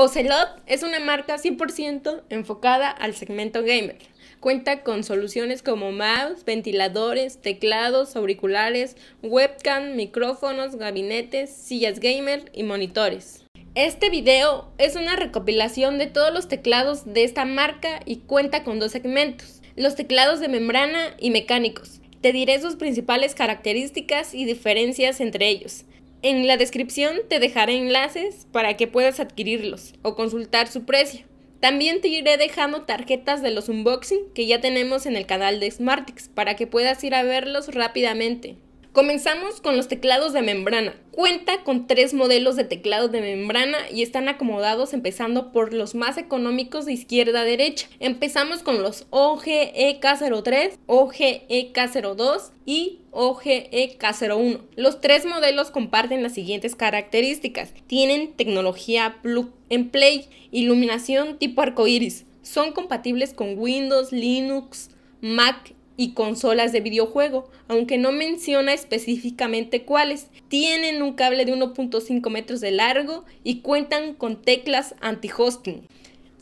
Ocelot es una marca 100% enfocada al segmento gamer. Cuenta con soluciones como mouse, ventiladores, teclados, auriculares, webcam, micrófonos, gabinetes, sillas gamer y monitores. Este video es una recopilación de todos los teclados de esta marca y cuenta con dos segmentos, los teclados de membrana y mecánicos. Te diré sus principales características y diferencias entre ellos. En la descripción te dejaré enlaces para que puedas adquirirlos o consultar su precio. También te iré dejando tarjetas de los unboxing que ya tenemos en el canal de Smartix para que puedas ir a verlos rápidamente. Comenzamos con los teclados de membrana. Cuenta con tres modelos de teclados de membrana y están acomodados empezando por los más económicos de izquierda a derecha. Empezamos con los OGEK03, OGEK02 y OGEK01. Los tres modelos comparten las siguientes características. Tienen tecnología plug en play, iluminación tipo iris. Son compatibles con Windows, Linux, Mac y consolas de videojuego, aunque no menciona específicamente cuáles. Tienen un cable de 1.5 metros de largo y cuentan con teclas anti-hosting.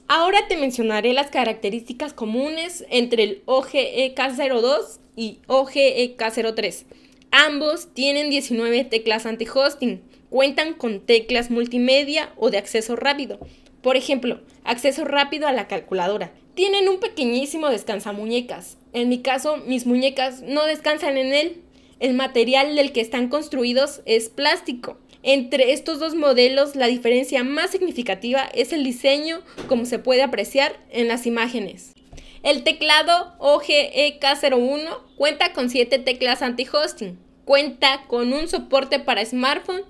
Ahora te mencionaré las características comunes entre el OGEK02 y OGEK03. Ambos tienen 19 teclas anti-hosting, cuentan con teclas multimedia o de acceso rápido por ejemplo, acceso rápido a la calculadora. Tienen un pequeñísimo descansamuñecas. En mi caso, mis muñecas no descansan en él. El material del que están construidos es plástico. Entre estos dos modelos, la diferencia más significativa es el diseño, como se puede apreciar en las imágenes. El teclado OGEK01 cuenta con 7 teclas anti-hosting. Cuenta con un soporte para smartphone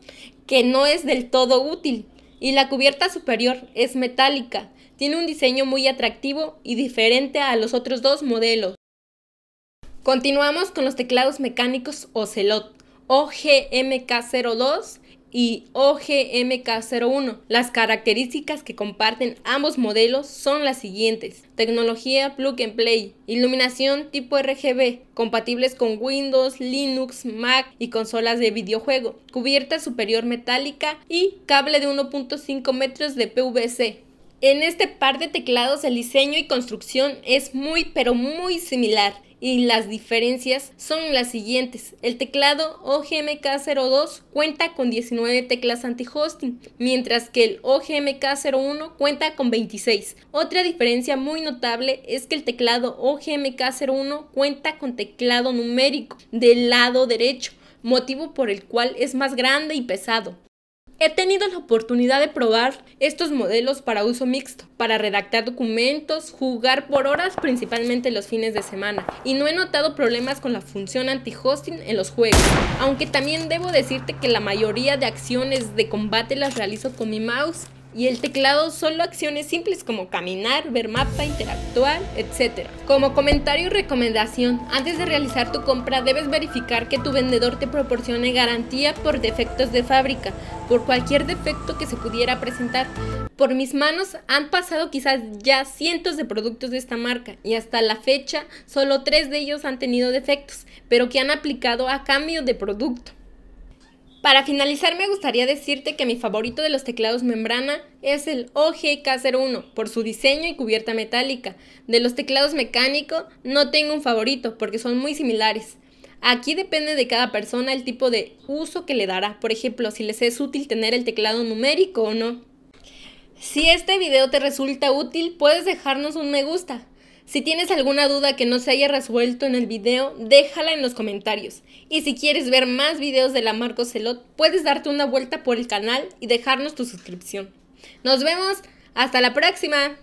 que no es del todo útil, y la cubierta superior es metálica, tiene un diseño muy atractivo y diferente a los otros dos modelos. Continuamos con los teclados mecánicos Ocelot OGMK02 y OGMK01. Las características que comparten ambos modelos son las siguientes. Tecnología plug and play, iluminación tipo RGB, compatibles con Windows, Linux, Mac y consolas de videojuego, cubierta superior metálica y cable de 1.5 metros de PVC. En este par de teclados el diseño y construcción es muy pero muy similar y las diferencias son las siguientes. El teclado OGMK02 cuenta con 19 teclas anti-hosting, mientras que el OGMK01 cuenta con 26. Otra diferencia muy notable es que el teclado OGMK01 cuenta con teclado numérico del lado derecho, motivo por el cual es más grande y pesado. He tenido la oportunidad de probar estos modelos para uso mixto, para redactar documentos, jugar por horas principalmente los fines de semana, y no he notado problemas con la función anti-hosting en los juegos, aunque también debo decirte que la mayoría de acciones de combate las realizo con mi mouse y el teclado solo acciones simples como caminar, ver mapa, interactuar, etc. Como comentario y recomendación, antes de realizar tu compra debes verificar que tu vendedor te proporcione garantía por defectos de fábrica, por cualquier defecto que se pudiera presentar. Por mis manos han pasado quizás ya cientos de productos de esta marca y hasta la fecha solo tres de ellos han tenido defectos, pero que han aplicado a cambio de producto. Para finalizar me gustaría decirte que mi favorito de los teclados membrana es el OGK01 por su diseño y cubierta metálica. De los teclados mecánico no tengo un favorito porque son muy similares. Aquí depende de cada persona el tipo de uso que le dará, por ejemplo, si les es útil tener el teclado numérico o no. Si este video te resulta útil, puedes dejarnos un me gusta. Si tienes alguna duda que no se haya resuelto en el video, déjala en los comentarios. Y si quieres ver más videos de la Marco Celot, puedes darte una vuelta por el canal y dejarnos tu suscripción. Nos vemos, hasta la próxima.